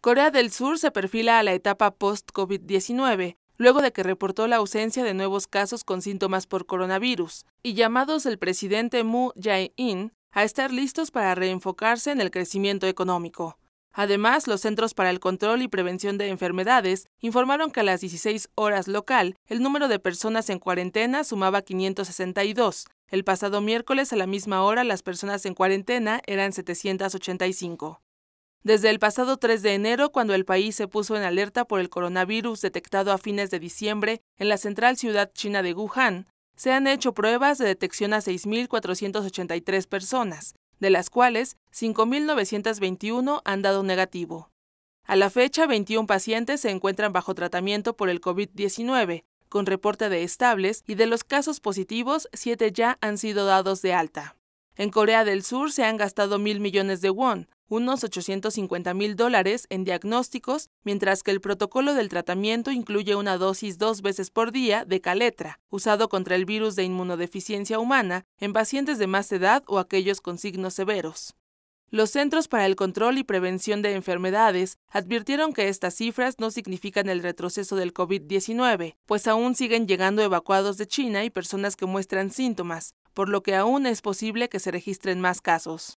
Corea del Sur se perfila a la etapa post-COVID-19, luego de que reportó la ausencia de nuevos casos con síntomas por coronavirus, y llamados el presidente Mu Jae-in a estar listos para reenfocarse en el crecimiento económico. Además, los Centros para el Control y Prevención de Enfermedades informaron que a las 16 horas local, el número de personas en cuarentena sumaba 562. El pasado miércoles a la misma hora las personas en cuarentena eran 785. Desde el pasado 3 de enero, cuando el país se puso en alerta por el coronavirus detectado a fines de diciembre en la central ciudad china de Wuhan, se han hecho pruebas de detección a 6.483 personas, de las cuales 5.921 han dado negativo. A la fecha, 21 pacientes se encuentran bajo tratamiento por el COVID-19, con reporte de estables, y de los casos positivos, 7 ya han sido dados de alta. En Corea del Sur se han gastado mil millones de won, unos 850 mil dólares en diagnósticos, mientras que el protocolo del tratamiento incluye una dosis dos veces por día de caletra, usado contra el virus de inmunodeficiencia humana en pacientes de más edad o aquellos con signos severos. Los Centros para el Control y Prevención de Enfermedades advirtieron que estas cifras no significan el retroceso del COVID-19, pues aún siguen llegando evacuados de China y personas que muestran síntomas, por lo que aún es posible que se registren más casos.